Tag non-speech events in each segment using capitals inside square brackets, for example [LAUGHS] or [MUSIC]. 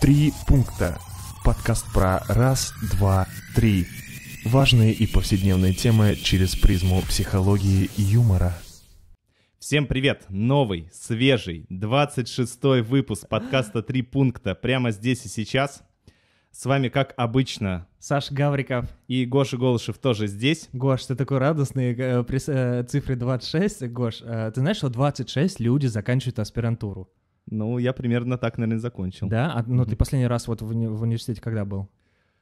Три пункта. Подкаст про раз, два, три. Важные и повседневные темы через призму психологии юмора. Всем привет! Новый, свежий, 26-й выпуск подкаста «Три пункта» прямо здесь и сейчас. С вами, как обычно, Саш Гавриков. И Гоша Голышев тоже здесь. Гош, ты такой радостный э, при э, цифре 26. Гош, э, ты знаешь, что 26 люди заканчивают аспирантуру? Ну, я примерно так, наверное, закончил. Да? А, ну, ты последний раз вот в, уни- в университете когда был?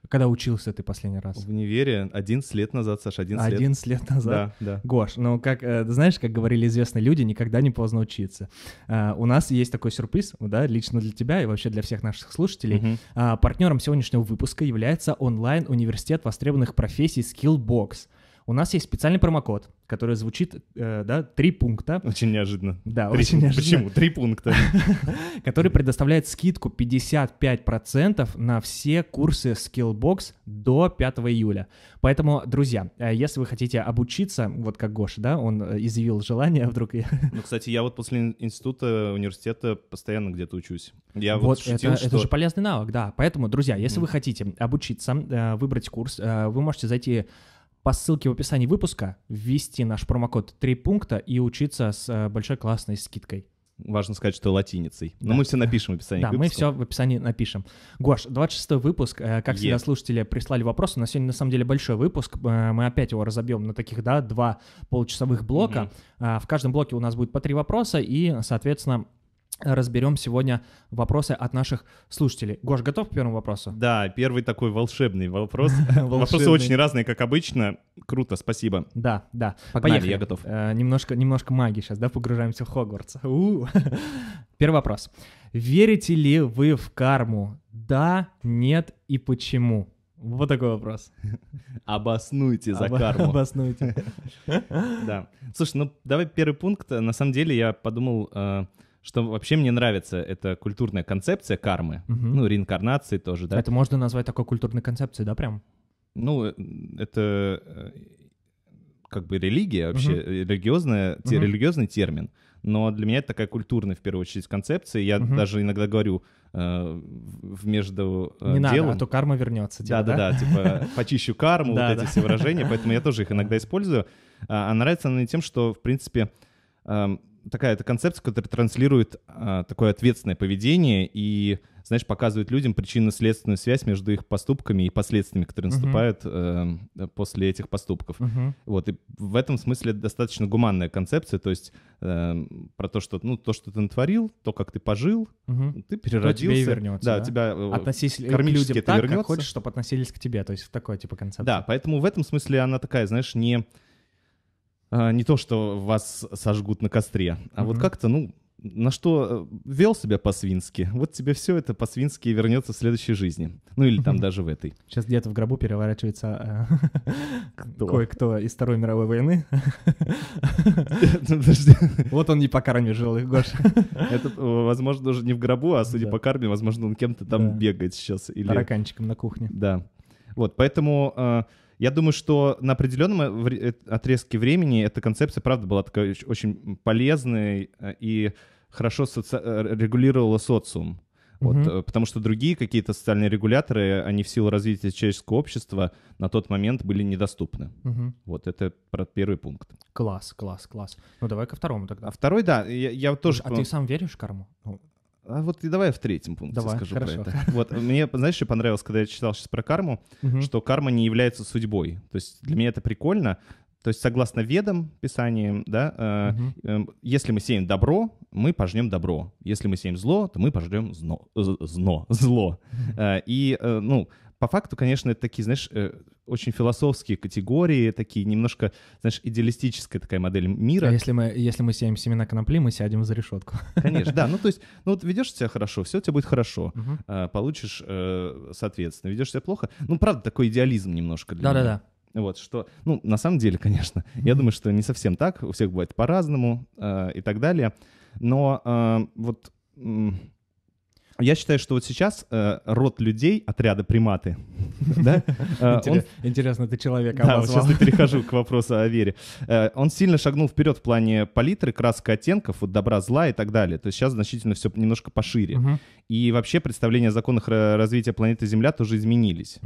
Когда учился ты последний раз? В универе 11 лет назад, Саша, 11 лет. 11 лет назад? Да, да. Гош, ну, как, э, знаешь, как говорили известные люди, никогда не поздно учиться. А, у нас есть такой сюрприз, да, лично для тебя и вообще для всех наших слушателей. Uh-huh. партнером сегодняшнего выпуска является онлайн-университет востребованных профессий Skillbox — у нас есть специальный промокод, который звучит, э, да, три пункта. Очень неожиданно. Да, три, очень неожиданно. Почему? Три пункта. [LAUGHS] Который предоставляет скидку 55% на все курсы Skillbox до 5 июля. Поэтому, друзья, э, если вы хотите обучиться, вот как Гоша, да, он э, изъявил желание а вдруг... Ну, кстати, я вот после института, университета постоянно где-то учусь. Я вот, это, что... же полезный навык, да. Поэтому, друзья, если вы хотите обучиться, э, выбрать курс, вы можете зайти по ссылке в описании выпуска ввести наш промокод 3 пункта и учиться с э, большой классной скидкой. Важно сказать, что латиницей. Но да. мы все напишем в описании. Да, мы все в описании напишем. Гош, 26 выпуск. Э, как yeah. всегда, слушатели прислали вопросы. нас сегодня, на самом деле, большой выпуск. Э, мы опять его разобьем на таких, да, два получасовых блока. Mm-hmm. В каждом блоке у нас будет по три вопроса, и, соответственно, разберем сегодня вопросы от наших слушателей. Гош, готов к первому вопросу? Да, первый такой волшебный вопрос. [LAUGHS] Вопросы очень разные, как обычно. Круто, спасибо. Да, да. Поехали, я готов. Э, немножко, немножко магии сейчас, да, погружаемся в Хогвартс. [LAUGHS] Первый вопрос. Верите ли вы в карму? Да, нет и почему? Вот такой вопрос. [LAUGHS] Обоснуйте за Об... карму. Обоснуйте. Да. Слушай, ну давай первый пункт. На самом деле я подумал, э, что вообще мне нравится эта культурная концепция кармы, угу. ну, реинкарнации тоже, да. Это можно назвать такой культурной концепцией, да, прям? Ну, э, это э, как бы религия вообще, угу. религиозная, угу. религиозный термин. Но для меня это такая культурная, в первую очередь, концепция. Я угу. даже иногда говорю э, в между э, Не делом... надо, а то карма вернется. Типа, Да-да-да, типа [LAUGHS] почищу карму, вот эти все выражения. Поэтому я тоже их иногда использую. А нравится она тем, что, в принципе эм, такая это концепция, которая транслирует а, такое ответственное поведение и, знаешь, показывает людям причинно-следственную связь между их поступками и последствиями, которые uh-huh. наступают э, после этих поступков. Uh-huh. Вот и в этом смысле достаточно гуманная концепция, то есть э, про то, что ну то, что ты натворил, то, как ты пожил, uh-huh. ты переродился, тебе вернется, да, да, тебя э, относись э, кармически к людям так, вернется. как хочешь, чтобы относились к тебе, то есть в такой типа концепции. Да, поэтому в этом смысле она такая, знаешь, не а, не то, что вас сожгут на костре, а mm-hmm. вот как-то, ну, на что э, вел себя по-свински, вот тебе все это по-свински вернется в следующей жизни. Ну или там даже в этой. Сейчас где-то в гробу переворачивается э, [LAUGHS] кое-кто из Второй мировой войны. [LAUGHS] Вот он не по карме жил, Гош. Это, э, возможно, даже не в гробу, а судя по карме, возможно, он кем-то там бегает сейчас. или. Тараканчиком на кухне. Да. Вот, поэтому а, я думаю, что на определенном э, отрезке времени эта концепция, правда, была такой очень полезной э, и хорошо соци... Э, регулировала социум. Вот, угу. Потому что другие какие-то социальные регуляторы, они в силу развития человеческого общества на тот момент были недоступны. Угу. Вот это про первый пункт. Класс, класс, класс. Ну давай ко второму тогда. А второй, да, я, я тоже... А ты сам веришь в карму? Ну, а вот и давай я в третьем пункте давай, скажу хорошо. про это. Вот мне, знаешь, еще понравилось, когда я читал сейчас про карму, что карма не является судьбой. То есть для меня это прикольно. То есть согласно ведам, писаниям, да, угу. э, эм, если мы сеем добро, мы пожнем добро. Если мы сеем зло, то мы пожнем зно, зно, зло. Угу. Э, и, э, ну, по факту, конечно, это такие, знаешь, э, очень философские категории, такие немножко, знаешь, идеалистическая такая модель мира. А если мы, если мы сеем семена конопли, мы сядем за решетку. Конечно, да. [LAUGHS] Ну, то есть, ну вот ведешь себя хорошо, все у тебя будет хорошо. Угу. А, получишь, э, соответственно. Ведешь себя плохо. Ну, правда, такой идеализм немножко. для Да-да-да. Вот, что, ну, на самом деле, конечно, mm-hmm. я думаю, что не совсем так, у всех бывает по-разному э, и так далее, но э, вот я считаю, что вот сейчас э, род людей отряда приматы, [LAUGHS] да? Э, интересно, ты человек Да, сейчас я перехожу к [LAUGHS] вопросу о вере. Э, он сильно шагнул вперед в плане палитры, краска оттенков, вот добра, зла и так далее. То есть сейчас значительно все немножко пошире. И вообще представления о законах развития планеты Земля тоже изменились.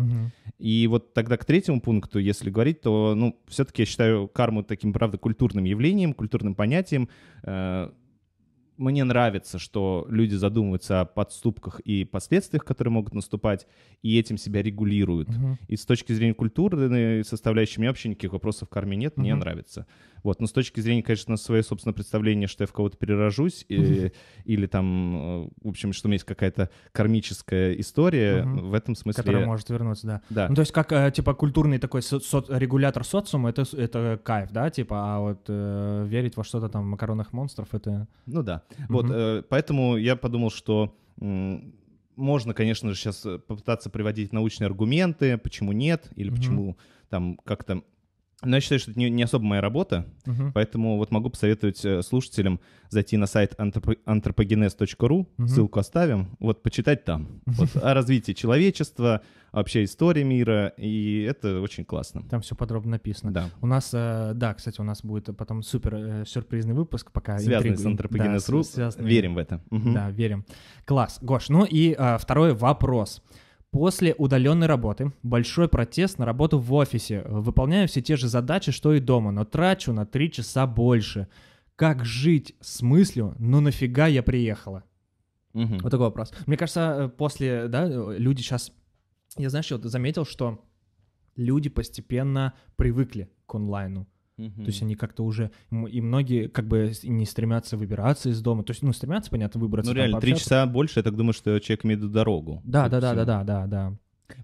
И вот тогда к третьему пункту, если говорить, то, ну, все-таки я считаю карму таким, правда, культурным явлением, культурным понятием, э, мне нравится, что люди задумываются о подступках и последствиях, которые могут наступать, и этим себя регулируют. Угу. И с точки зрения культурной составляющей, у меня вообще никаких вопросов к армии нет, угу. мне нравится. Вот, но с точки зрения, конечно, своего, собственно, представления, что я в кого-то перерожусь, и, э, или там, э, в общем, что у меня есть какая-то кармическая история, в этом смысле... Которая может вернуться, да. Да. Ну, то есть как, э, типа, культурный такой со- со- регулятор социума, это, это кайф, да, типа, а вот э, верить во что-то там, макаронных монстров, это... Ну да. Вот, э, поэтому я подумал, что можно, конечно же, сейчас попытаться приводить научные аргументы, почему нет, или угу. почему там как-то но я считаю, что это не, не особо моя работа, uh-huh. поэтому вот могу посоветовать э, слушателям зайти на сайт anthropogenes.ru, uh-huh. ссылку оставим, вот почитать там [LAUGHS] вот, о развитии человечества, вообще истории мира, и это очень классно. Там все подробно написано. Да. У нас, э, да, кстати, у нас будет потом супер э, сюрпризный выпуск, пока Связанный интригу... с anthropogenes.ru, да, связанный... верим в это. Uh-huh. Да, верим. Класс, Гош. Ну и а, второй вопрос. Вопрос. После удаленной работы большой протест на работу в офисе. Выполняю все те же задачи, что и дома, но трачу на три часа больше. Как жить с мыслью, ну нафига я приехала? Угу. Вот такой вопрос. Мне кажется, э, после, да, э, люди сейчас... Я, знаешь, вот заметил, что люди постепенно привыкли к онлайну. Mm-hmm. То есть они как-то уже... И многие как бы не стремятся выбираться из дома. То есть, ну, стремятся, понятно, выбраться. Ну, реально, три часа больше, я так думаю, что человек имеет дорогу. Да, да, да, да, да, да, да.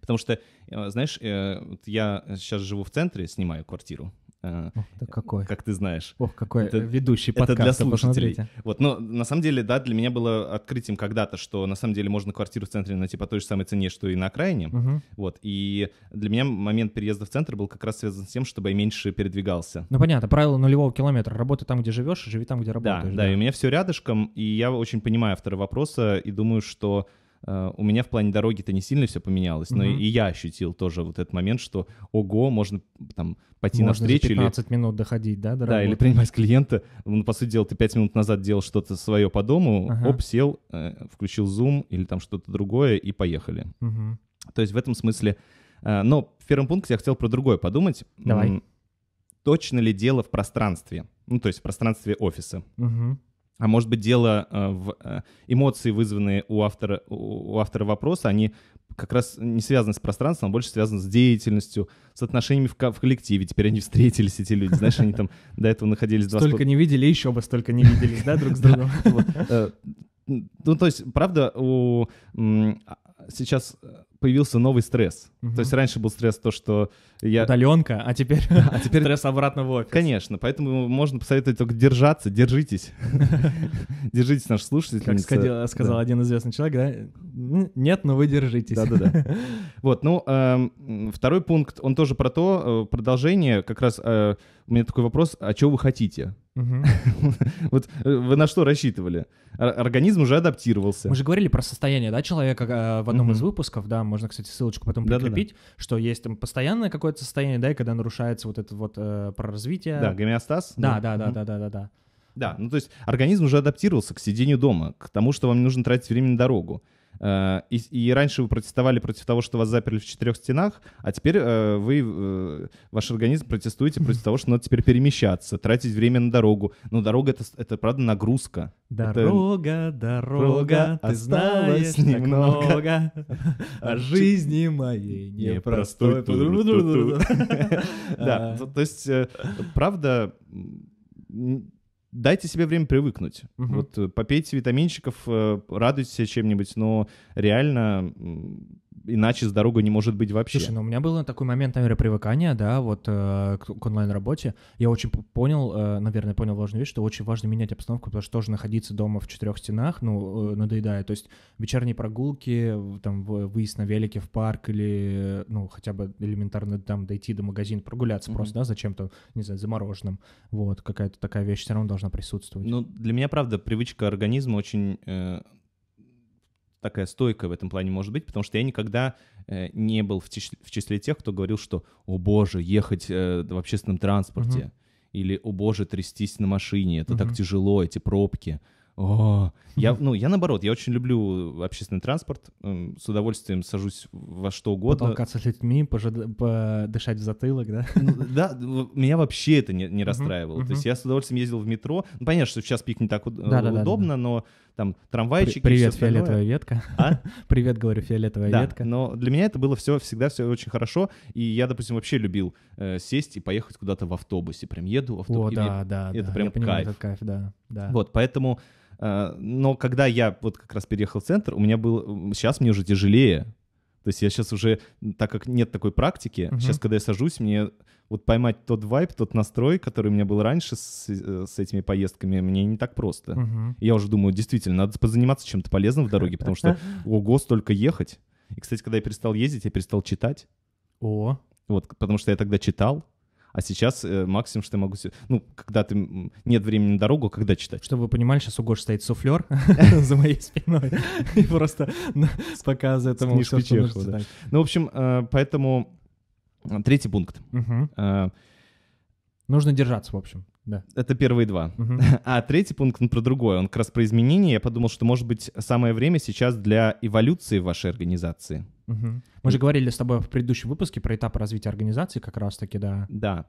Потому что, э, знаешь, э, я сейчас э, живу в центре, снимаю квартиру. Э, Ох, какой. Как ты знаешь. Ох, какой это, ведущий подкаста, Это для слушателей. Вот, но на самом деле, да, для меня было открытием когда-то, что на самом деле можно квартиру в центре найти по той же самой цене, что и на окраине. Угу. Вот, и для меня момент переезда в центр был как раз связан с тем, чтобы я меньше передвигался. Ну понятно, правило нулевого километра. Работай там, где живешь, живи там, где работаешь. Да, да, да. и у меня все рядышком, и я очень понимаю автора вопроса и думаю, что Э, у меня в плане дороги-то не сильно все поменялось, но и я ощутил тоже вот этот момент, что ого, можно там пойти на встречу Можно 15 минут доходить, да, до Да, или принимать клиента. Ну, по сути дела, ты 5 минут назад делал что-то свое по дому, оп, сел, э, включил Zoom или там что-то другое и поехали. То есть в этом смысле... Э, но в первом пункте я хотел про другое подумать. Давай. Точно ли дело в пространстве? Ну, то есть в пространстве офиса. Угу. А может быть, дело э, в э, эмоции, вызванные у автора, у автора вопроса, они как раз не связаны с пространством, а больше связаны с деятельностью, с отношениями в, ко- в коллективе. Теперь они встретились, эти люди. Знаешь, они там до этого находились... два Столько не видели, еще бы столько не виделись, да, друг с другом? Э, ну, то есть, правда, у а, сейчас появился новый стресс. Угу. То есть раньше был стресс то, что я... Удаленка, а теперь, а теперь... стресс обратно в офис. Конечно, поэтому можно посоветовать только держаться, держитесь. [LAUGHS] Держитесь, наш слушатель. Как сказал один известный человек, да? Нет, но вы держитесь. Да-да-да. [LAUGHS] Вот, ну, эм, второй пункт, он тоже про то, э, продолжение, как раз э, у меня такой вопрос, а чего вы хотите? [LAUGHS] Вот э, вы на что рассчитывали? Организм уже адаптировался. Мы же говорили про состояние, да, человека э, в одном из выпусков, да, можно, кстати, ссылочку потом прикрепить, что есть там постоянное какое-то состояние, да, и когда нарушается вот это вот э, про развитие. Да, гомеостаз. Да, да, да, да, да, да, да. Да, ну то есть организм уже адаптировался к сидению дома, к тому, что вам не нужно тратить время на дорогу. Э, и, и раньше вы протестовали против того, что вас заперли в четырех стенах, а теперь э, вы, э, ваш организм протестуете против [LAUGHS] того, что надо теперь перемещаться, тратить время на дорогу. Но дорога это, это правда нагрузка. Дорога, это... дорога, ты знаешь немного. много а о жизни моей непростой. [LAUGHS] Да, а. то есть правда дайте себе время привыкнуть. Угу. Вот э, попейте витаминчиков, э, радуйтесь чем-нибудь, но реально иначе здоровья не может быть вообще. Слушай, ну у меня был такой момент, наверное, привыкания, да, вот э, к, онлайн-работе. Я очень понял, э, наверное, понял важную вещь, что очень важно менять обстановку, потому что тоже находиться дома в четырех стенах, ну, э, надоедает. То есть вечерние прогулки, там, выезд на велике в парк или, ну, хотя бы элементарно там дойти до магазина, прогуляться mm-hmm. просто, да, зачем-то, не знаю, за мороженым, Вот, какая-то такая вещь все равно должна присутствовать. Ну, для меня, правда, привычка организма очень... Э такая стойкая в этом плане может быть, потому что я никогда э, не был в, в числе тех, кто говорил, что «О боже, ехать э, в общественном транспорте» угу. или «О боже, трястись на машине, это угу. так тяжело, эти пробки». О, я, ну, я наоборот, я очень люблю общественный транспорт, эм, с удовольствием сажусь во что угодно. Потолкаться с людьми, пожад... подышать в затылок, да? Ну, да, ну, меня вообще это не, не расстраивало. Uh-huh, uh То есть я с удовольствием ездил в метро. Ну, понятно, что сейчас пик не так э, да, удобно, да, да, да. но там трамвайчики. Привет, фиолетовая остальное. ветка. А? [LAUGHS] Привет, говорю, фиолетовая да, ветка. Но для меня это было все всегда все очень хорошо. И я, допустим, вообще любил э, сесть и поехать куда-то в автобусе. Прям еду в автобусе. О, да, да, это да. прям я кайф. Понимаю, это кайф, да. Да. Вот, поэтому... Э, но когда я вот как раз переехал в центр, у меня был... Сейчас мне уже тяжелее. То есть я сейчас уже, так как нет такой практики, угу. сейчас, когда я сажусь, мне вот поймать тот вайп, тот настрой, который у меня был раньше с, э, с этими поездками, мне не так просто. Угу. Я уже думаю, действительно, надо позаниматься чем-то полезным в дороге, потому что, [LAUGHS] ого, столько ехать. И, кстати, когда я перестал ездить, я перестал читать. О. Вот, потому что я тогда читал, а сейчас э, максимум, что я могу... Ну, когда ты... Нет времени на дорогу, когда читать? Чтобы вы понимали, сейчас у Гоши стоит суфлер [LAUGHS] за моей спиной и просто показывает ему все, что Ну, в общем, э, поэтому э, третий пункт. Э, нужно держаться, в общем. Да. Это первые два. Угу. [LAUGHS] А третий пункт он ну, про другое. Он как раз про изменения. Я подумал, что, может быть, самое время сейчас для эволюции в вашей организации. Угу. Мы же говорили с тобой в предыдущем выпуске про этапы развития организации как раз-таки, да. Да.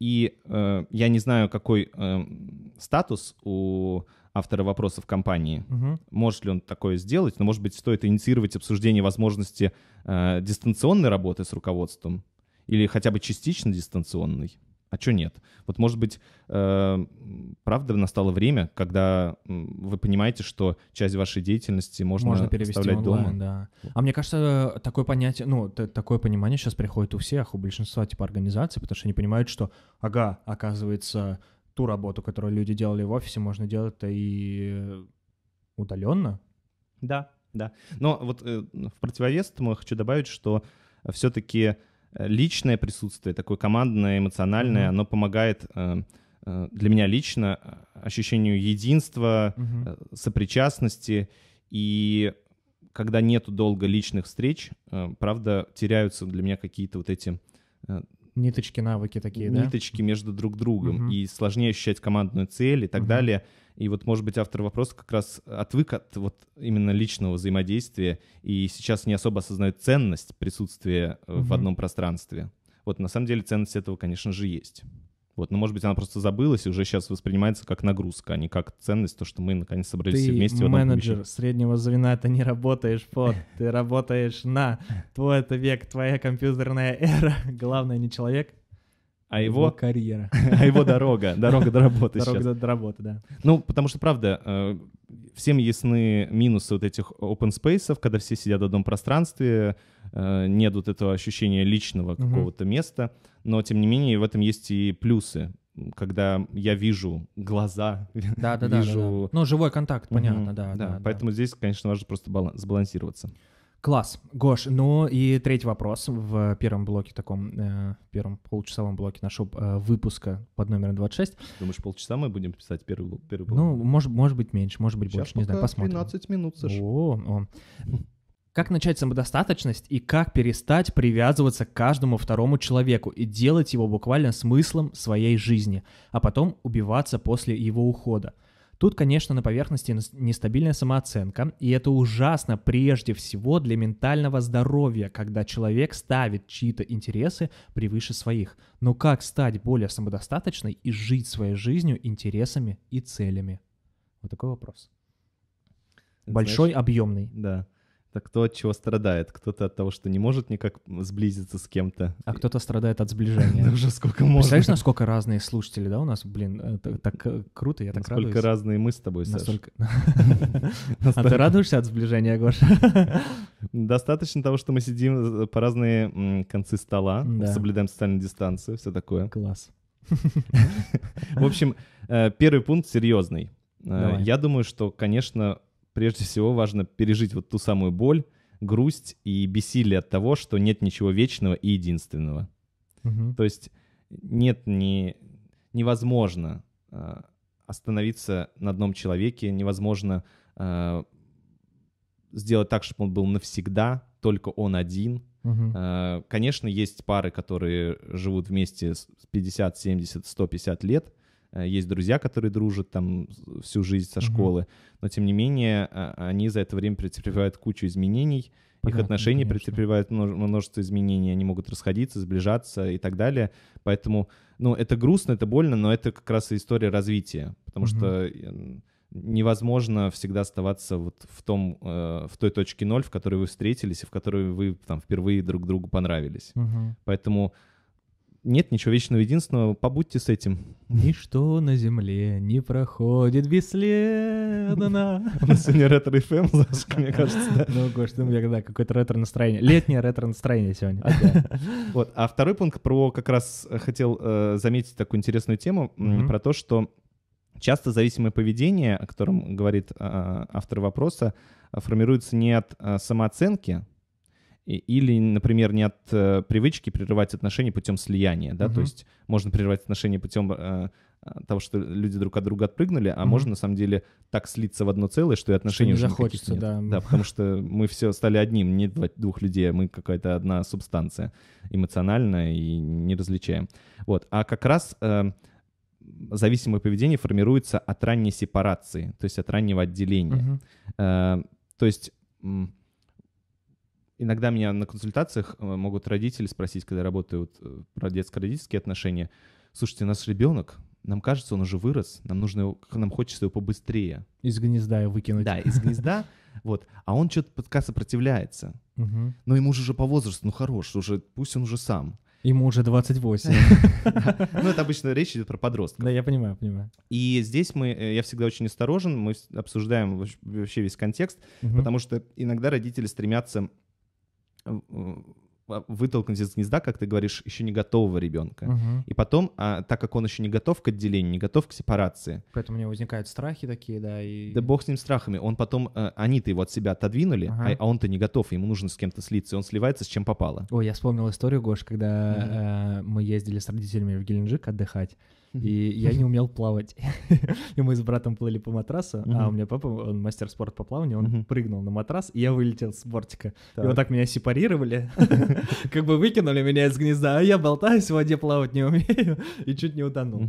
И э, я не знаю, какой э, статус у автора вопроса в компании. Угу. Может ли он такое сделать? Но, может быть, стоит инициировать обсуждение возможности э, дистанционной работы с руководством или хотя бы частично дистанционной? а что нет? Вот, может быть, э, правда настало время, когда вы понимаете, что часть вашей деятельности можно, можно перевести оставлять онлайн, дома. Да. А мне кажется, такое понятие, ну, такое понимание сейчас приходит у всех, у большинства типа организаций, потому что они понимают, что, ага, оказывается, ту работу, которую люди делали в офисе, можно делать-то и удаленно. Да, да. Но вот э, в противовес этому я хочу добавить, что все-таки личное присутствие, такое командное, эмоциональное, mm-hmm. оно помогает э, э, для меня лично э, ощущению единства, mm-hmm. сопричастности. И когда нету долго личных встреч, правда, теряются для меня какие-то вот эти... Ниточки, навыки такие, ниточки да? Ниточки между друг другом. Mm-hmm. И сложнее ощущать командную цель и так mm-hmm. далее. И вот, может быть, автор вопроса как раз отвык от вот именно личного взаимодействия и сейчас не особо осознает ценность присутствия угу. в одном пространстве. Вот на самом деле ценность этого, конечно же, есть. Вот, но, может быть, она просто забылась и уже сейчас воспринимается как нагрузка, а не как ценность, то, что мы наконец собрались ты все вместе. Ты менеджер помещении. среднего звена, ты не работаешь под, ты работаешь на. [LAUGHS] Твой это век, твоя компьютерная эра. [LAUGHS] Главное не человек, а его... его карьера. [LAUGHS] а его дорога, [LAUGHS] дорога до работы Дорога сейчас. до работы, да. Ну, потому что, правда, э, всем ясны минусы вот этих open space, когда все сидят в одном пространстве, э, нет вот этого ощущения личного какого-то угу. места, но, тем не менее, в этом есть и плюсы, когда я вижу глаза, [LAUGHS] да, да, вижу... Да, да, да. Ну, живой контакт, понятно, угу, да, да, да. Поэтому да. здесь, конечно, важно просто баланс, сбалансироваться. Класс. Гош, ну и третий вопрос в первом блоке таком, э, первом получасовом блоке нашего э, выпуска под номером 26. Думаешь, полчаса мы будем писать первый, блок, первый блок? Ну, может, может быть меньше, может быть Сейчас больше, не знаю, посмотрим. 15 минут, Саша. О, о. Как начать самодостаточность и как перестать привязываться к каждому второму человеку и делать его буквально смыслом своей жизни, а потом убиваться после его ухода? Тут, конечно, на поверхности нестабильная самооценка, и это ужасно прежде всего для ментального здоровья, когда человек ставит чьи-то интересы превыше своих. Но как стать более самодостаточной и жить своей жизнью интересами и целями? Вот такой вопрос. Большой, Знаешь, объемный. Да. Так кто от чего страдает? Кто-то от того, что не может никак сблизиться с кем-то. А кто-то страдает от [LAUGHS] сближения. Уже сколько можно. Представляешь, насколько разные слушатели, да, у нас, блин, э, так э, круто, я так радуюсь. Сколько разные мы с тобой, Саша. [LAUGHS] А ты радуешься от сближения, Гоша? [LAUGHS] Достаточно того, что мы сидим э, по разные концы стола, соблюдаем социальную дистанцию, все такое. Класс. В общем, первый пункт серьезный. Я думаю, что, конечно, прежде всего важно пережить вот ту самую боль, грусть и бессилие от того, что нет ничего вечного и единственного. Угу. То есть нет не невозможно э, остановиться на одном человеке, невозможно э, сделать так, чтобы он был навсегда, только он один. Угу. конечно, есть пары, которые живут вместе 50, 70, 150 лет, Э, есть друзья, которые дружат там всю жизнь со школы, mm-hmm. но тем не менее а, они за это время претерпевают кучу изменений, Понятно, их отношения конечно. претерпевают множество изменений, они могут расходиться, сближаться и так далее. Поэтому, ну, это грустно, это больно, но это как раз история развития, потому mm-hmm. что э, невозможно всегда оставаться вот в том э, в той точке ноль, в которой вы встретились и в которой вы там впервые друг другу понравились. Угу. Поэтому нет ничего вечного единственного, побудьте с этим. Ничто на земле не проходит бесследно. У нас сегодня ретро-ФМ, эм, мне [LAUGHS] кажется, Ну, кое-что, я да, какое-то ретро-настроение. Летнее ретро-настроение сегодня. [LAUGHS] Вот, а второй пункт про как раз э, хотел э, заметить такую интересную тему, про то, что Часто зависимое поведение, о котором говорит а, автор вопроса, формируется не от э, самооценки, или, например, не от э, привычки прерывать отношения путем слияния, да, угу. то есть можно прерывать отношения путем э, э, того, что люди друг от друга отпрыгнули, а угу. можно на самом деле так слиться в одно целое, что и отношения что уже захочется, да. Да, потому что мы все стали одним, не двух людей, а мы какая-то одна субстанция эмоциональная и не различаем. Вот, а как раз э, зависимое поведение формируется от ранней сепарации, то есть от раннего отделения. Угу. Э, то есть иногда меня на консультациях э, могут родители спросить, когда я работаю вот э, про детско-родительские отношения. Слушайте, наш ребенок, нам кажется, он уже вырос, нам нужно его, как нам хочется его побыстрее. Из гнезда его выкинуть. Да, из гнезда. [LAUGHS] Вот. А он что-то пока сопротивляется. Угу. Но ему же уже по возрасту, ну хорош, уже, пусть он уже сам. Ему уже 28. [LAUGHS] Ну, это обычно речь идет про подростка. Да, я понимаю, понимаю. И здесь мы, э, я всегда очень осторожен, мы обсуждаем вообще весь контекст, потому что иногда родители стремятся вытолкнуть из гнезда, как ты говоришь, еще не готового ребенка. Угу. И потом, а, так как он еще не готов к отделению, не готов к сепарации. Поэтому у него возникают страхи такие, да. И... Да бог с ним страхами. Он потом, а, они-то его от себя отодвинули, ага. а, а он-то не готов, ему нужно с кем-то слиться, и он сливается с чем попало. Ой, я вспомнил историю, Гош, когда угу. э, мы ездили с родителями в Геленджик отдыхать и я не умел плавать. [LAUGHS] И мы с братом плыли по матрасу, а у меня папа, он мастер спорта по плаванию, он прыгнул на матрас, и я вылетел с бортика. И вот так меня сепарировали, [LAUGHS] как бы выкинули меня из гнезда, а я болтаюсь в воде, плавать не умею, [LAUGHS] и чуть не утонул.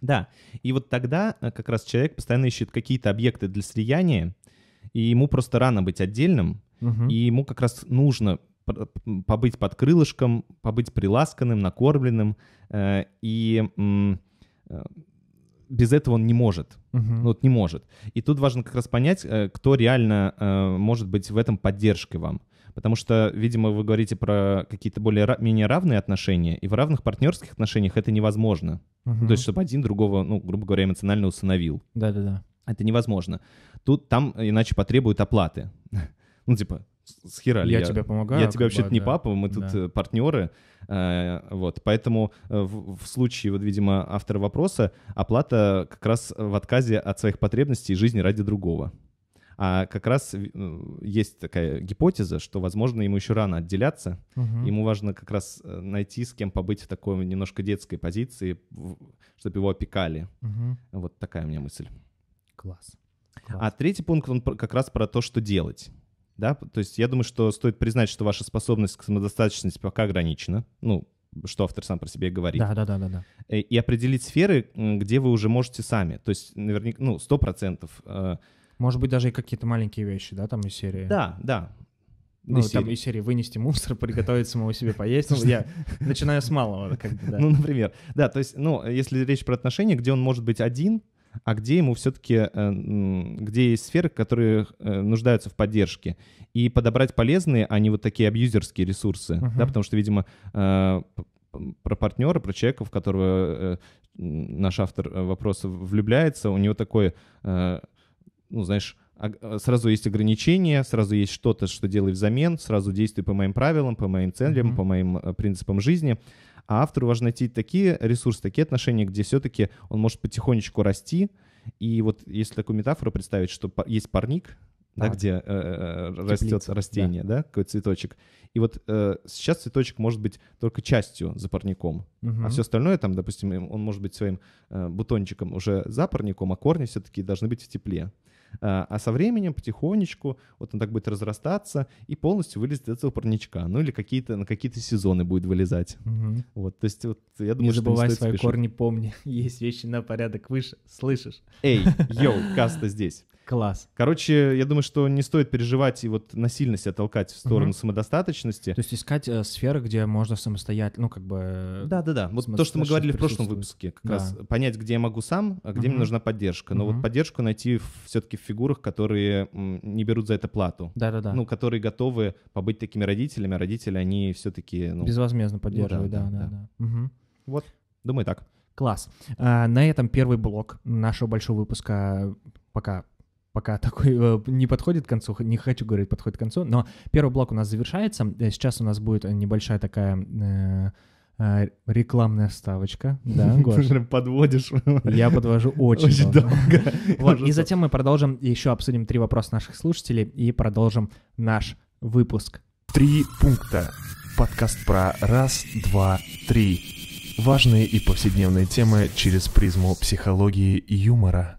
Да, и вот тогда э, как раз человек постоянно ищет какие-то объекты для слияния, и ему просто рано быть отдельным, и ему как раз нужно побыть под крылышком, побыть приласканным, накормленным, э, и э, без этого он не может. Uh-huh. Вот не может. И тут важно как раз понять, э, кто реально может быть в этом поддержкой вам. Потому что, видимо, вы говорите про какие-то более менее равные отношения, и в равных партнерских отношениях это невозможно. Uh-huh. То есть, чтобы один другого, ну, грубо говоря, эмоционально усыновил. Да-да-да. Это невозможно. Тут там иначе потребуют оплаты. [LAUGHS] ну, типа, схерали. Я, я тебе помогаю. Я тебе вообще-то да. не папа, мы тут да. Э, партнеры. Э, вот, поэтому э, в, в случае, вот, видимо, автора вопроса, оплата как раз в отказе от своих потребностей и жизни ради другого. А как раз есть такая гипотеза, что, возможно, ему еще рано отделяться. Угу. Ему важно как раз найти, с кем побыть в такой немножко детской позиции, чтобы его опекали. Угу. Вот такая у меня мысль. Класс. А Класс. А третий пункт, он как раз про то, что делать да, то есть я думаю, что стоит признать, что ваша способность к самодостаточности пока ограничена, ну, что автор сам про себя говорит. Да, да, да, да. да. Э, и, определить сферы, где вы уже можете сами, то есть наверняка, ну, сто процентов. Э, может быть, даже и какие-то маленькие вещи, да, там из серии. Да, да. Ну, из там серии. из серии вынести мусор, [LAUGHS] приготовить самого себе поесть. Ну, я начинаю с малого, как бы, да. [LAUGHS] Ну, например. Да, то есть, ну, если речь про отношения, где он может быть один, а где ему все-таки, э, где есть сферы, которые э, нуждаются в поддержке. И подобрать полезные, а не вот такие абьюзерские ресурсы, uh-huh. да, потому что, видимо, э, про партнера, про человека, в которого наш автор вопроса влюбляется, у него такое, ну, знаешь, а, а, сразу есть ограничения, сразу есть что-то, что делай взамен, сразу действуй по моим правилам, по моим целям, mm-hmm. по моим принципам жизни. А автору важно найти такие ресурсы, такие отношения, где все-таки он может потихонечку расти. И вот если такую метафору представить, что есть парник, да, да, где э, э, э растет растение, да, да какой цветочек. И вот э, сейчас цветочек может быть только частью за парником, угу. а все остальное там, допустим, он может быть своим э, бутончиком уже за парником, а корни все-таки должны быть в тепле. А, а со временем потихонечку вот он так будет разрастаться и полностью вылезет из этого парничка. Ну или какие-то, на какие-то сезоны будет вылезать. Угу. Вот, то есть вот я думаю, не забывай что не свои спешить. корни, помни. [LAUGHS] Есть вещи на порядок выше, слышишь? Эй, [LAUGHS] йоу, каста здесь. Класс. Короче, я думаю, что не стоит переживать и вот насильно себя толкать в сторону угу. самодостаточности. То есть искать э, сферы, где можно самостоятельно, ну как бы... Э, Да-да-да, вот то, что мы говорили в прошлом выпуске, как да. раз понять, где я могу сам, а где угу. мне нужна поддержка. Но угу. вот поддержку найти все-таки фигурах, которые не берут за это плату. Да-да-да. Ну, которые готовы побыть такими родителями, а родители, они все-таки... Ну, Безвозмездно ну поддерживают, да-да-да. Ну, угу. Вот, думаю, так. Класс. А, на этом первый блок нашего большого выпуска пока пока такой э, не подходит к концу, не хочу говорить подходит к концу, но первый блок у нас завершается. Э, сейчас у нас будет небольшая такая э, а, рекламная ставочка, да, [LAUGHS] Гош? Подводишь. Я подвожу [LAUGHS] очень, очень долго. долго. [LAUGHS] Вот, и затем мы продолжим, еще обсудим три вопроса наших слушателей и продолжим наш выпуск. Три пункта. Подкаст про раз, два, три. Важные и повседневные темы через призму психологии и юмора.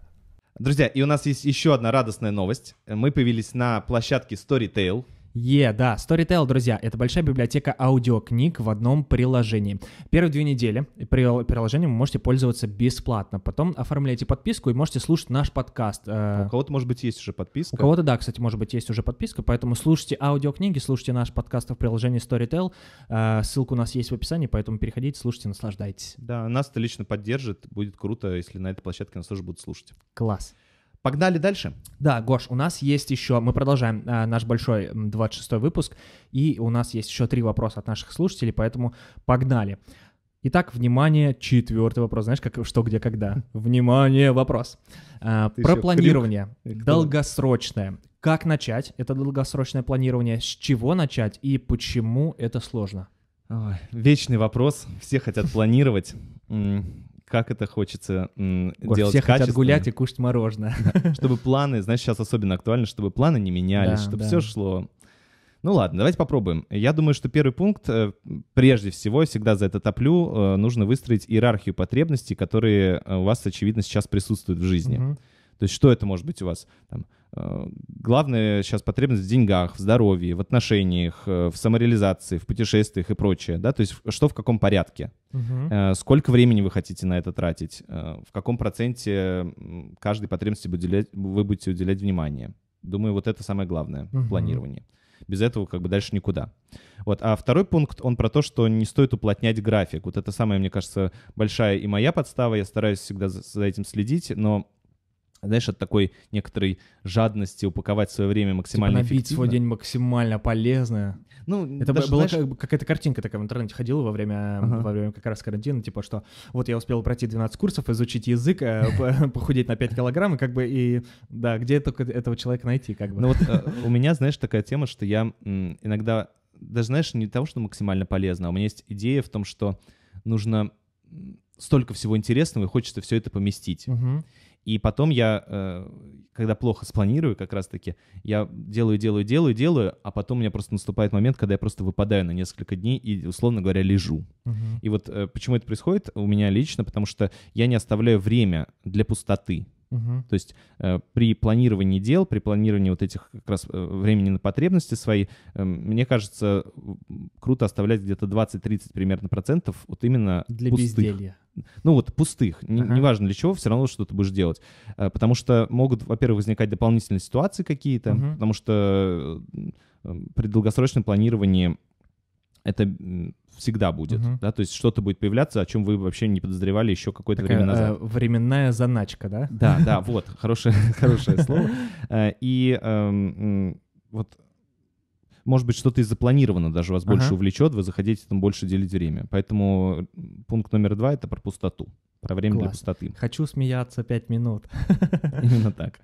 Друзья, и у нас есть еще одна радостная новость. Мы появились на площадке Storytale. Е, yeah, да, Storytel, друзья, это большая библиотека аудиокниг в одном приложении. Первые две недели приложением вы можете пользоваться бесплатно. Потом оформляйте подписку и можете слушать наш подкаст. Э, а у кого-то, может быть, есть уже подписка. У кого-то, да, кстати, может быть, есть уже подписка, поэтому слушайте аудиокниги, слушайте наш подкаст в приложении Storytel. Э, ссылка у нас есть в описании, поэтому переходите, слушайте, наслаждайтесь. Да, нас это лично поддержит. Будет круто, если на этой площадке нас тоже будут слушать. Класс. Погнали дальше. Да, Гош, у нас есть еще, мы продолжаем э, наш большой 26-й выпуск, и у нас есть еще три вопроса от наших слушателей, поэтому погнали. Итак, внимание, четвертый вопрос. Знаешь, как что, где, когда? [LAUGHS] Внимание, вопрос. Э, про планирование. Крюк. Долгосрочное. Как начать это долгосрочное планирование? С чего начать и почему это сложно? Ой, вечный вопрос. Все хотят планировать как это хочется м, делать Все хотят гулять и кушать мороженое. [LAUGHS] чтобы планы, знаешь, сейчас особенно актуально, чтобы планы не менялись, да, чтобы да. все шло. Ну ладно, давайте попробуем. Я думаю, что первый пункт, э, прежде всего, всегда за это топлю, э, нужно выстроить иерархию потребностей, которые э, у вас, очевидно, сейчас присутствуют в жизни. Угу. То есть что это может быть у вас? Там, э, главная сейчас потребность в деньгах, в здоровье, в отношениях, э, в самореализации, в путешествиях и прочее, да, то есть что в каком порядке, угу. сколько времени вы хотите на это тратить, в каком проценте каждой потребности вы будете уделять внимание. Думаю, вот это самое главное угу. планирование. Без этого как бы дальше никуда. Вот. А второй пункт, он про то, что не стоит уплотнять график. Вот это самая, мне кажется, большая и моя подстава. Я стараюсь всегда за этим следить, но знаешь, от такой некоторой жадности упаковать свое время типа максимально типа набить свой день максимально полезно. Ну, это даже, была знаешь... как, какая-то картинка такая в интернете ходила во время, ага. во время как раз карантина, типа, что вот я успел пройти 12 курсов, изучить язык, э, [LAUGHS] похудеть на 5 килограмм, и как бы, и да, где только этого человека найти, как бы. Ну вот э, у меня, знаешь, такая тема, что я иногда, даже, знаешь, не того, что максимально полезно, а у меня есть идея в том, что нужно столько всего интересного, и хочется все это поместить. И потом я, э, когда плохо спланирую как раз-таки, я делаю, делаю, делаю, делаю, а потом у меня просто наступает момент, когда я просто выпадаю на несколько дней и, условно говоря, лежу. Угу. И вот э, почему это происходит у меня лично, потому что я не оставляю время для пустоты. Угу. То есть э, при планировании дел, при планировании вот этих как раз э, времени на потребности свои, э, мне кажется, круто оставлять где-то 20-30 примерно процентов вот именно Для пустых. безделья ну вот пустых, ага. Uh-huh. неважно для чего, все равно что ты будешь делать. Э, потому что могут, во-первых, возникать дополнительные ситуации какие-то, Uh-huh. потому что э, при долгосрочном планировании это всегда будет, угу. да, то есть что-то будет появляться, о чем вы вообще не подозревали еще какое-то Такая, время назад. Э, временная заначка, да? Да, да, вот, хорошее, [LAUGHS] хорошее слово. Э, и эм, вот может быть, что-то и запланировано даже вас ага. больше увлечет, вы захотите там больше делить время. Поэтому пункт номер два — это про пустоту. Про время Класс. для пустоты. Хочу смеяться пять минут. [LAUGHS] Именно так.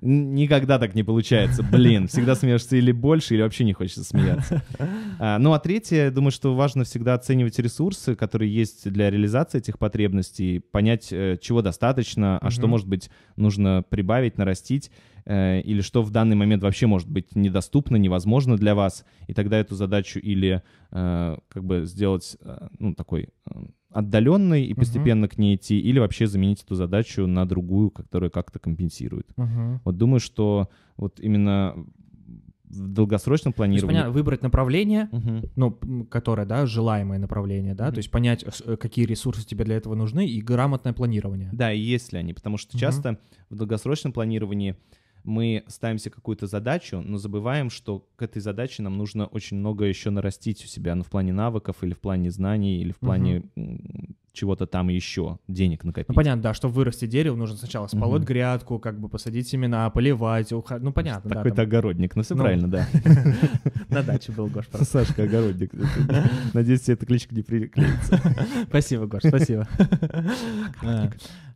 Никогда так не получается. Блин, всегда смеешься или больше, или вообще не хочется смеяться. [LAUGHS] А, ну а третье, я думаю, что важно всегда оценивать ресурсы, которые есть для реализации этих потребностей, понять, э, чего достаточно, а угу. что, может быть, нужно прибавить, нарастить. Э, или что в данный момент вообще может быть недоступно, невозможно для вас, и тогда эту задачу или э, как бы сделать э, ну, такой отдаленной и uh-huh. постепенно к ней идти, или вообще заменить эту задачу на другую, которая как-то компенсирует. Uh-huh. Вот думаю, что вот именно в долгосрочном планировании. То есть, выбрать направление, uh-huh. ну, которое, да, желаемое направление, да, uh-huh. то есть понять, какие ресурсы тебе для этого нужны, и грамотное планирование. Да, и есть ли они, потому что uh-huh. часто в долгосрочном планировании мы ставим себе какую-то задачу, но забываем, что к этой задаче нам нужно очень много еще нарастить у себя, ну, в плане навыков или в плане знаний, или в плане угу. чего-то там еще, денег накопить. Ну, понятно, да, чтобы вырасти дерево, нужно сначала сполоть угу. грядку, как бы посадить семена, поливать, уха... ну, понятно, Такой-то да, там... огородник, ну, все ну... правильно, да. [LAUGHS] На даче был, Гош. Сашка Огородник. [LAUGHS] Надеюсь, тебе эта кличка не приклеится. [LAUGHS] Спасибо, Гош, спасибо. А,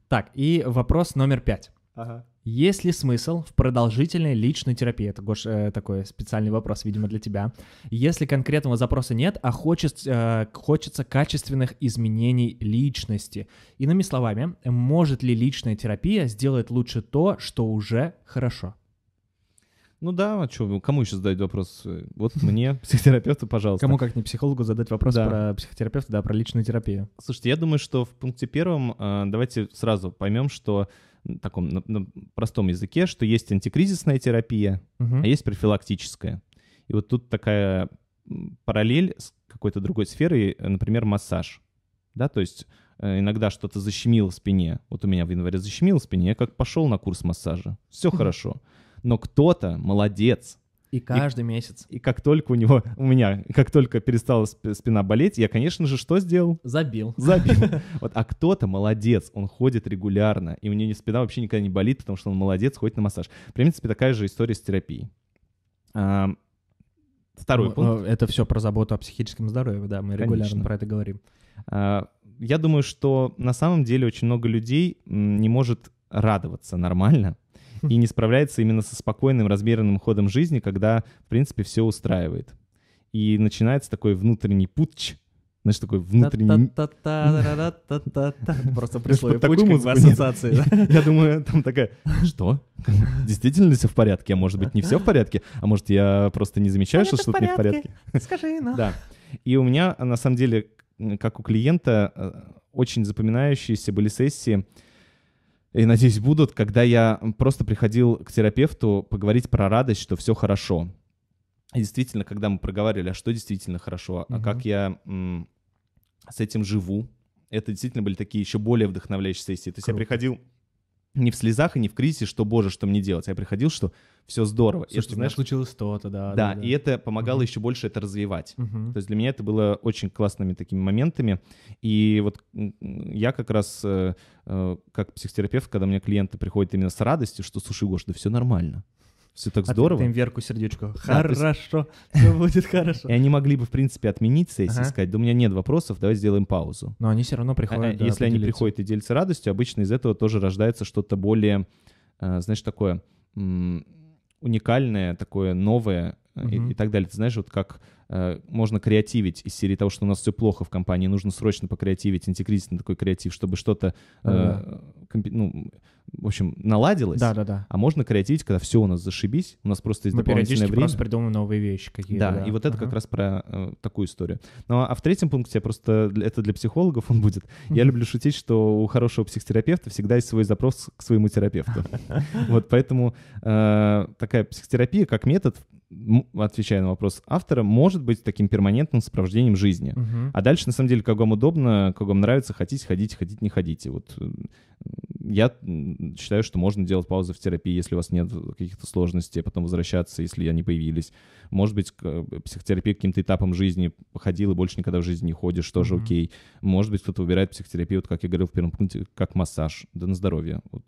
так, и вопрос номер пять. Ага. Есть ли смысл в продолжительной личной терапии? Это, Гош, э, такой специальный вопрос, видимо, для тебя. Если конкретного запроса нет, а хочет, э, хочется качественных изменений личности. Иными словами, может ли личная терапия сделать лучше то, что уже хорошо? Ну да, а что, кому еще задать вопрос? Вот мне, [LAUGHS] психотерапевту, пожалуйста. Кому как не психологу задать вопрос да. про психотерапевта, да, про личную терапию? Слушайте, я думаю, что в пункте первом э, давайте сразу поймем, что таком на, на простом языке, что есть антикризисная терапия, угу. а есть профилактическая. И вот тут такая параллель с какой-то другой сферой, э, например, массаж. Да, то есть э, иногда что-то защемило в спине. Вот у меня в январе защемило в спине, я как пошел на курс массажа. Все хорошо. Но кто-то, молодец, и каждый и, месяц. И как только у него, у меня, как только перестала спина болеть, я, конечно же, что сделал? Забил. Забил. [LAUGHS] Вот, а кто-то молодец, он ходит регулярно, и у него спина вообще никогда не болит, потому что он молодец, ходит на массаж. В принципе, такая же история с терапией. Второй ну, пункт. Э, это все про заботу о психическом здоровье, да, мы регулярно про это говорим. А, я думаю, что на самом деле очень много людей не может радоваться нормально, [LAUGHS] и не справляется именно со спокойным, размеренным ходом жизни, когда, в принципе, все устраивает. И начинается такой внутренний путч, знаешь, такой внутренний... [LAUGHS] Просто при слове пучка в ассоциации. [LAUGHS] Я думаю, там такая, что? Действительно ли все в порядке? А может быть, не все в порядке? А может, я просто не замечаю, что что-то не в порядке? Скажи, ну. Да. И у меня, на самом деле, как у клиента, э, очень запоминающиеся были сессии, и, надеюсь, будут, когда я просто приходил к терапевту поговорить про радость, что все хорошо. И действительно, когда мы проговаривали, а что действительно хорошо, mm а как я м- с этим живу, это действительно были такие еще более вдохновляющие сессии. То есть Круто. я приходил не в слезах и не в кризисе, что, боже, что мне делать. Я приходил, что все здорово. Слушайте, и, что, знаешь, случилось то-то, да, да. Да, и это помогало угу. еще больше это развивать. Угу. То есть для меня это было очень классными такими моментами. И вот я как раз, э, э, как психотерапевт, когда у меня клиенты приходят именно с радостью, что, слушай, Гош, да все нормально все так здорово. А ты им Верку сердечко. Хорошо, все будет хорошо. [LAUGHS] И они могли бы, в принципе, отменить сессию, и сказать, да у меня нет вопросов, давай сделаем паузу. Но они все равно приходят. А, если они приходят и делятся радостью, обычно из этого тоже рождается что-то более, э, знаешь, такое уникальное, такое новое э, и, так далее. Ты знаешь, вот как э, можно креативить из серии того, что у нас все плохо в компании, нужно срочно покреативить, антикризисный такой креатив, чтобы что-то ну, в общем, наладилось. Да, да, да. А можно креативить, когда все у нас зашибись, у нас просто есть Мы дополнительное время. просто придумываем новые вещи какие-то. Да, да, и вот это ага. как раз про э, такую историю. Ну, а в третьем пункте, я просто это для психологов он будет. Я люблю шутить, что у хорошего психотерапевта всегда есть свой запрос к своему терапевту. [LAUGHS] Вот поэтому э, такая психотерапия как метод, отвечая на вопрос автора, может быть таким перманентным сопровождением жизни. А дальше, на самом деле, как вам удобно, как вам нравится, хотите ходить, ходить, не ходите. Вот э, я считаю, что можно делать паузы в терапии, если у вас нет каких-то сложностей, а потом возвращаться, если они появились. Может быть, э, психотерапия каким-то этапом жизни походила, больше никогда в жизни не ходишь, тоже mm-hmm. окей. Может быть, кто-то выбирает психотерапию, вот как я говорил в первом пункте, как массаж, да на здоровье. Вот.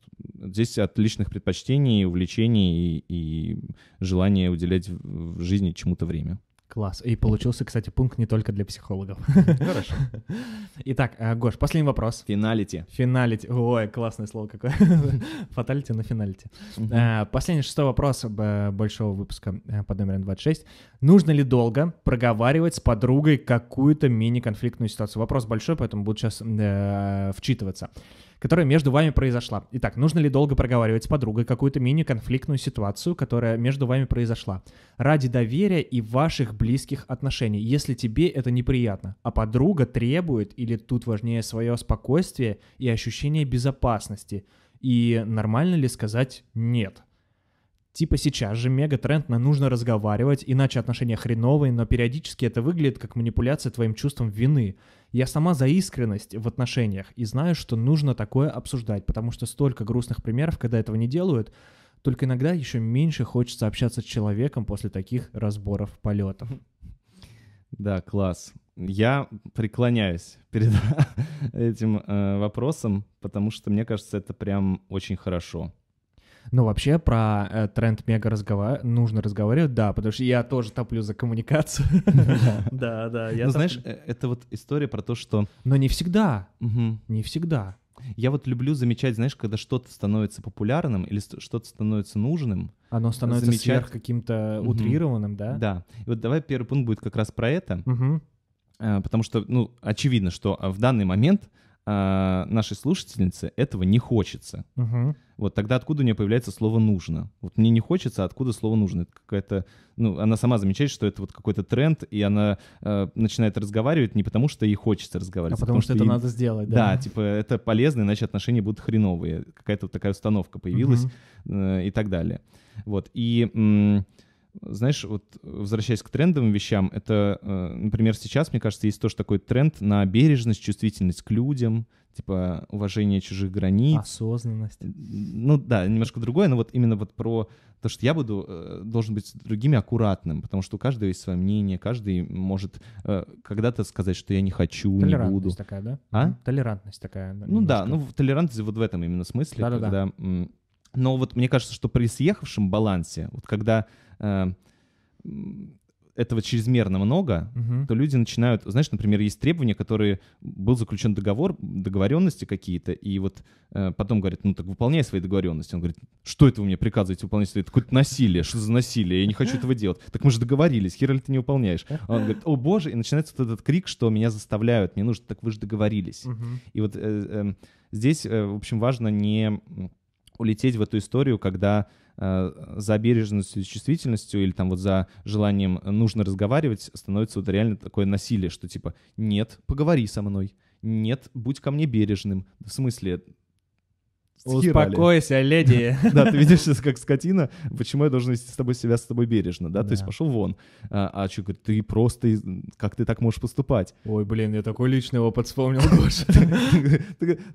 Здесь от личных предпочтений, увлечений и, и желания уделять в жизни чему-то время. Класс. И получился, кстати, пункт не только для психологов. Хорошо. [LAUGHS] Итак, э, Гош, последний вопрос. Финалити. Финалити. Ой, классное слово какое. [LAUGHS] Фаталити на финалити. Э, последний шестой вопрос э, большого выпуска под номером 26. Нужно ли долго проговаривать с подругой какую-то мини-конфликтную ситуацию? Вопрос большой, поэтому буду сейчас вчитываться которая между вами произошла. Итак, нужно ли долго проговаривать с подругой какую-то мини-конфликтную ситуацию, которая между вами произошла? Ради доверия и ваших близких отношений, если тебе это неприятно, а подруга требует или тут важнее свое спокойствие и ощущение безопасности. И нормально ли сказать «нет»? Типа сейчас же мега-тренд на нужно разговаривать, иначе отношения хреновые, но периодически это выглядит как манипуляция твоим чувством вины. Я сама за искренность в отношениях и знаю, что нужно такое обсуждать, потому что столько грустных примеров, когда этого не делают, только иногда еще меньше хочется общаться с человеком после таких разборов полетов. Да, класс. Я преклоняюсь перед [LAUGHS] этим э, вопросом, потому что мне кажется, это прям очень хорошо. Ну, вообще, про э, тренд мега разговор... нужно разговаривать, да, потому что я тоже топлю за коммуникацию. [LAUGHS] Да, да. Ну, знаешь, э, это вот история про то, что... Но не всегда. Не всегда. Я вот люблю замечать, знаешь, когда что-то становится популярным или что-то становится нужным. Оно становится замечать... сверх каким-то утрированным, да? Да. И вот давай первый пункт будет как раз про это. Э, потому что, ну, очевидно, что э, в данный момент нашей слушательнице этого не хочется. Угу. Вот тогда откуда у нее появляется слово «нужно»? Вот мне не хочется, а откуда слово «нужно»? Это какая-то... Ну, она сама замечает, что это вот какой-то тренд, и она э, начинает разговаривать не потому, что ей хочется разговаривать. А, а потому, потому что, что это надо сделать, да? Да, типа это полезно, иначе отношения будут хреновые. Какая-то вот такая установка появилась угу. э, и так далее. Вот, и... М- знаешь, вот возвращаясь к трендовым вещам, это, э, например, сейчас, мне кажется, есть тоже такой тренд на бережность, чувствительность к людям, типа уважение чужих границ. Осознанность. Ну да, немножко другое, но вот именно вот про то, что я буду, э, должен быть с другими аккуратным, потому что у каждого есть свое мнение, каждый может э, когда-то сказать, что я не хочу, не буду. такая, да? А? Толерантность такая. Ну немножко. да, ну, ну толерантность вот в этом именно смысле, Да-да-да. когда... Но вот мне кажется, что при съехавшем балансе, вот когда э, этого чрезмерно много, угу. то люди начинают, знаешь, например, есть требования, которые был заключен договор, договоренности какие-то, и вот э, потом говорит, ну так выполняй свои договоренности. Он говорит, что это вы мне приказываете выполнять? Это какое-то насилие, что за насилие? Я не хочу этого делать. Так мы же договорились, хер ли ты не выполняешь? А он говорит, о боже, и начинается вот этот крик, что меня заставляют, мне нужно, так вы же договорились. Угу. И вот э, э, здесь, э, в общем, важно не улететь в эту историю, когда Э, за бережностью и чувствительностью или там вот за желанием нужно разговаривать становится вот реально такое насилие, что типа «нет, поговори со мной», «нет, будь ко мне бережным». В смысле, Успокойся, [LAUGHS] леди. Да, ты видишь, как скотина, почему я должен с тобой себя с тобой бережно, да? То есть пошел вон. А, а Чу говорит, ты просто, как ты так можешь поступать? Ой, блин, я такой личный опыт вспомнил, [LAUGHS] Гоша.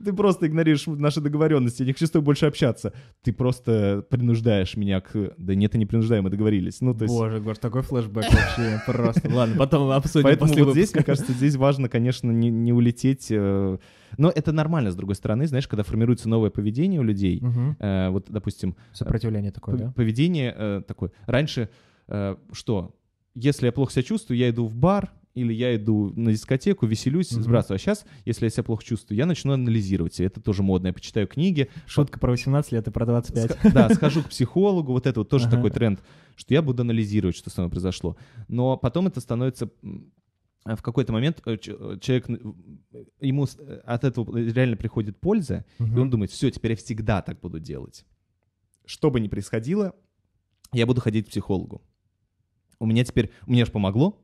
Ты просто игнорируешь наши договоренности, я не хочу с тобой больше общаться. Ты просто принуждаешь меня к... Да нет, ты не принуждаем, мы договорились. Ну, то есть... Боже, Гош, такой флешбэк вообще [LAUGHS] просто. Ладно, потом обсудим Поэтому здесь, мне кажется, здесь важно, конечно, не улететь э, но это нормально, с другой стороны, знаешь, когда формируется новое поведение у людей, угу. э, вот, допустим... Э, Сопротивление такое, да? Поведение э, такое. Раньше э, что? Если я плохо себя чувствую, я иду в бар, или я иду на дискотеку, веселюсь, угу. сбрасываю. А сейчас, если я себя плохо чувствую, я начну анализировать. Себя. Это тоже модно. Я почитаю книги. Шутка про 18 лет и про 25. Ск- да, схожу к психологу. Вот это вот тоже ага. такой тренд, что я буду анализировать, что со мной произошло. Но потом это становится Э, в какой-то момент э, э, человек ему от этого реально приходит польза, угу. и он думает: все, теперь я всегда так буду делать. Что бы ни происходило, я буду ходить к психологу. У меня теперь, у меня же помогло.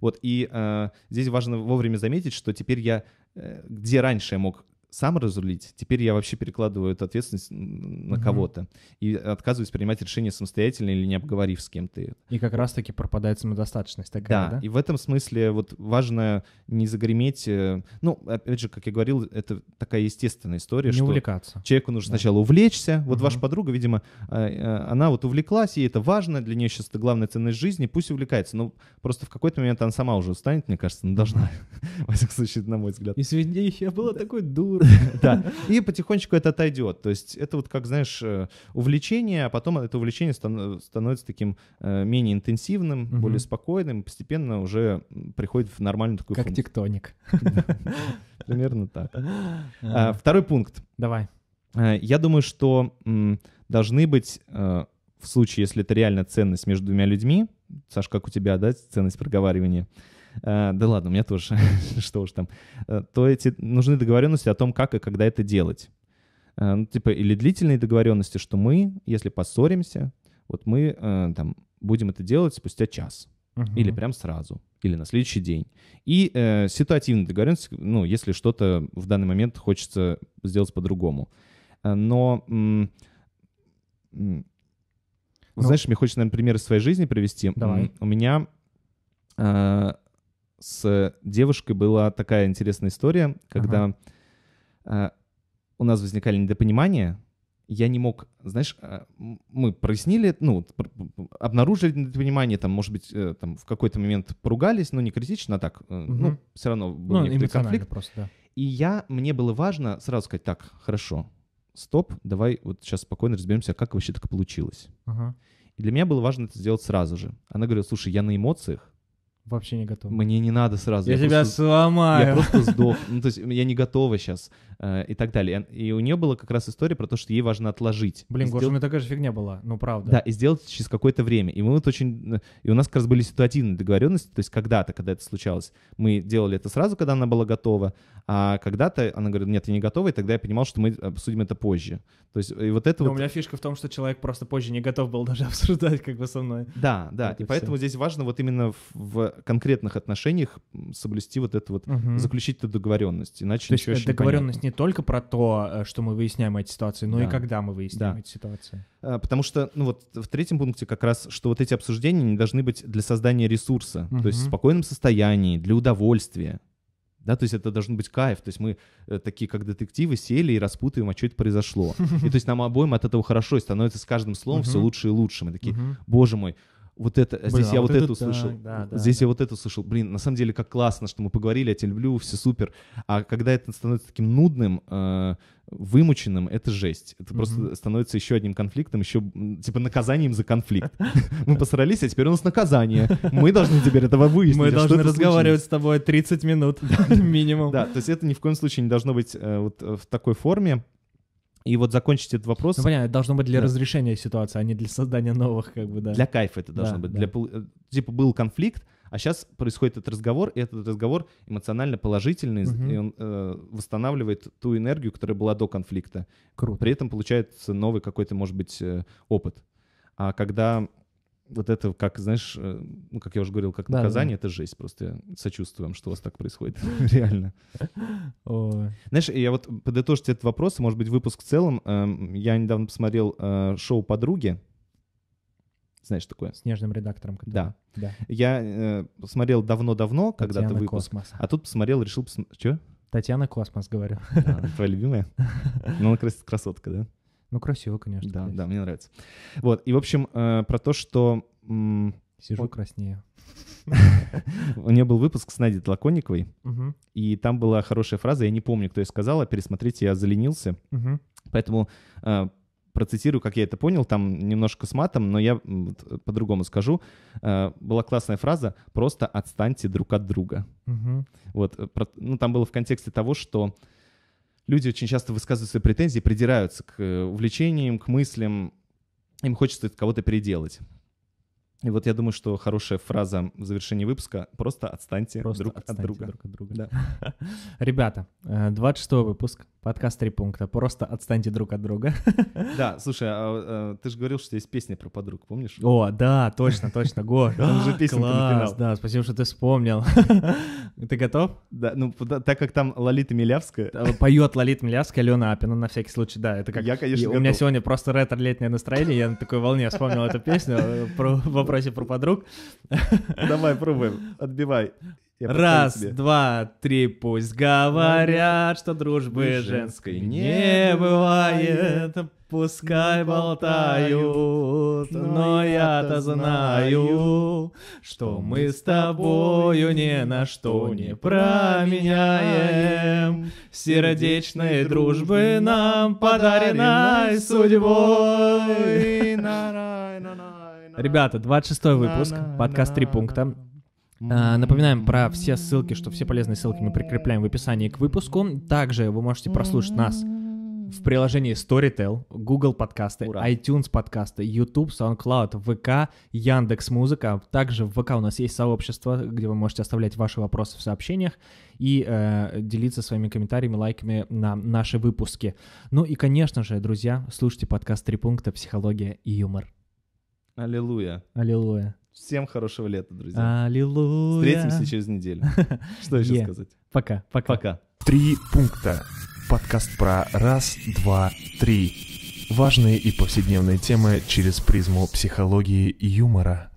Вот, и э, здесь важно вовремя заметить, что теперь я, э, где раньше я мог сам разрулить, теперь я вообще перекладываю эту ответственность на угу. кого-то и отказываюсь принимать решение самостоятельно или не обговорив с кем-то. И как раз-таки пропадает самодостаточность такая, да? да? и в этом смысле вот важно не загреметь, э, ну, опять же, как я говорил, это такая естественная история, не что увлекаться. человеку нужно да. сначала увлечься. Вот угу. ваша подруга, видимо, а, э, она вот увлеклась, ей это важно, для нее сейчас это главная ценность жизни, пусть увлекается, но просто в какой-то момент она сама уже устанет, мне кажется, она должна, [LAUGHS] во всяком случае, на мой взгляд. И среди них я была такой дурой [LAUGHS] Да, и потихонечку это отойдет. То есть это вот как, знаешь, э, увлечение, а потом это увлечение становится таким э, менее интенсивным, более спокойным, постепенно уже приходит в нормальную такую Как тектоник. [LAUGHS] Примерно так. А, второй пункт. Давай. Э, я думаю, что должны быть в случае, если это реально ценность между двумя людьми, Саш, как у тебя, да, ценность проговаривания, Э, да ладно, у меня тоже, [LAUGHS] что уж там, э, то эти нужны договоренности о том, как и когда это делать. Э, ну, типа, или длительные договоренности, что мы, если поссоримся, вот мы там будем это делать спустя час. Uh-huh. Или прям сразу, или на следующий день. И э, ситуативная договоренность, ну, если что-то в данный момент хочется сделать по-другому. Но м- м- ну. Знаешь, мне хочется, например пример из своей жизни привести. Давай. У меня с девушкой была такая интересная история, когда ага. А, у нас возникали недопонимания. Я не мог, знаешь, а, мы прояснили, ну, обнаружили недопонимание, там, может быть, э, там в какой-то момент поругались, но не критично, а так, угу. ну, все равно был ну, некоторый конфликт. Просто, да. И я, мне было важно сразу сказать, так, хорошо, стоп, давай вот сейчас спокойно разберемся, как вообще так получилось. Ага. И для меня было важно это сделать сразу же. Она говорила, слушай, я на эмоциях, Вообще не готов. Мне не надо сразу. Я, я тебя просто, сломаю. Я просто [LAUGHS] сдох. Ну, то есть я не готова сейчас. Э, и так далее. И у нее была как раз история про то, что ей важно отложить. Блин, Гоша, сдел... у меня такая же фигня была, ну правда. Да, и сделать через какое-то время. И мы вот очень... Э, и у нас как раз были ситуативные договоренности, то есть когда-то, когда это случалось, мы делали это сразу, когда она была готова, а когда-то она говорит, нет, я не готова, и тогда я понимал, что мы обсудим это позже. То есть и вот это Но вот... у меня фишка в том, что человек просто позже не готов был даже [LAUGHS] обсуждать как бы со мной. Да, да, это и все. поэтому здесь важно вот именно в, в конкретных отношениях соблюсти вот это вот, угу. заключить эту договоренность, иначе То ничего э, есть договоренность не не только про то, э, что мы выясняем эти ситуации, но да. и когда мы выясняем да. эти ситуации. Э, потому что, ну вот в третьем пункте как раз, что вот эти обсуждения не должны быть для создания ресурса, угу. то есть в спокойном состоянии, для удовольствия. Да, то есть это должен быть кайф. То есть мы э, такие, как детективы, сели и распутываем, а что это произошло. [LAUGHS] И то есть нам обоим от этого хорошо, и становится с каждым словом uh-huh. все лучше и лучше. Мы такие, uh-huh. боже мой, вот это, Блин, а здесь а я вот это, это услышал, да, да, здесь да. я вот это услышал. Блин, на самом деле, как классно, что мы поговорили, я тебя люблю, все супер. А когда это становится таким нудным, э, вымученным, это жесть. Это mm-hmm. просто становится еще одним конфликтом, еще типа наказанием за конфликт. [LAUGHS] Мы посрались, а теперь у нас наказание. Мы должны теперь этого выяснить. Мы а должны разговаривать с тобой 30 минут [LAUGHS] [LAUGHS] минимум. Да, то есть это ни в коем случае не должно быть э, вот э, в такой форме. И вот закончить этот вопрос. Ну, понятно, это должно быть для да. разрешения ситуации, а не для создания новых, как бы, да. Для кайфа это должно да, быть. Да. Для, э, типа был конфликт, а сейчас происходит этот разговор, и этот разговор эмоционально положительный, угу. и он э, восстанавливает ту энергию, которая была до конфликта. Круто. При этом получается новый какой-то, может быть, э, опыт. А когда вот это, как, знаешь, э, ну, как я уже говорил, как да, наказание, да. это жесть. Просто сочувствуем, что у вас так происходит. [LAUGHS] Реально. Знаешь, я вот подытожить этот вопрос, может быть, выпуск в целом. Эм, я недавно посмотрел э, шоу «Подруги». Знаешь такое? С нежным редактором. Да. да. Я э, посмотрел давно-давно, когда-то выпуск. Космос. А тут посмотрел, решил Что? Татьяна Космос, говорю. А, твоя любимая? [LAUGHS] Ну, она красотка, да? Ну, красиво, конечно. Да, красиво. да, мне нравится. Вот, и, в общем, э, про то, что... М- Сижу он... краснее. [LAUGHS] У нее был выпуск с Надей Толоконниковой, и там была хорошая фраза, я не помню, кто ее сказала, пересмотрите, я заленился. Поэтому э, процитирую, как я это понял, там немножко с матом, но я э, по-другому скажу. Э, была классная фраза «просто отстаньте друг от друга». Вот, ну, там было в контексте того, что люди очень часто высказывают свои претензии, придираются к э, увлечениям, к мыслям, им хочется кого-то переделать. И вот я думаю, что хорошая фраза в завершении выпуска — просто отстаньте, просто друг, отстаньте от друга. друг от друга. Да. [LAUGHS] Ребята, 26 э, выпуск — Подкаст «Три пункта». Просто отстаньте друг от друга. [LAUGHS] Да, слушай, а, а, ты же говорил, что есть песня про подруг, помнишь? О, да, точно, точно, год. [LAUGHS] Там же песня Класс, да, спасибо, что ты вспомнил. [LAUGHS] Ты готов? Да, ну, так как там Лолита Милявская. Э, поет Лолита Милявская, Алена Апина, на всякий случай, да. Это как... Я, конечно, У меня сегодня просто ретро-летнее настроение, я на такой волне вспомнил эту песню э, в вопросе про подруг. Давай, пробуем, отбивай. Я Раз, два, три, пусть говорят, что дружбы женской не бывает. Пускай болтают, но я-то знаю, что мы с тобою ни на что не променяем. Сердечной дружбы нам подаренной судьбой. [LAUGHS] Ребята, 26 выпуск, подкаст «Три пункта». Э, напоминаем про все ссылки, что все полезные ссылки мы прикрепляем в описании к выпуску. Также вы можете прослушать нас в приложении Storytel, Google подкасты, Ура. iTunes подкасты, YouTube, SoundCloud, ВК, Яндекс Музыка. Также в ВК у нас есть сообщество, где вы можете оставлять ваши вопросы в сообщениях и э, делиться своими комментариями, лайками на наши выпуски. Ну и, конечно же, друзья, слушайте подкаст «Три пункта. Психология и юмор». Аллилуйя. Аллилуйя. Всем хорошего лета, друзья. Аллилуйя. Встретимся через неделю. [LAUGHS] Что еще сказать? Пока, пока. Пока. Три пункта. Подкаст про раз, два, три. Важные и повседневные темы через призму психологии и юмора.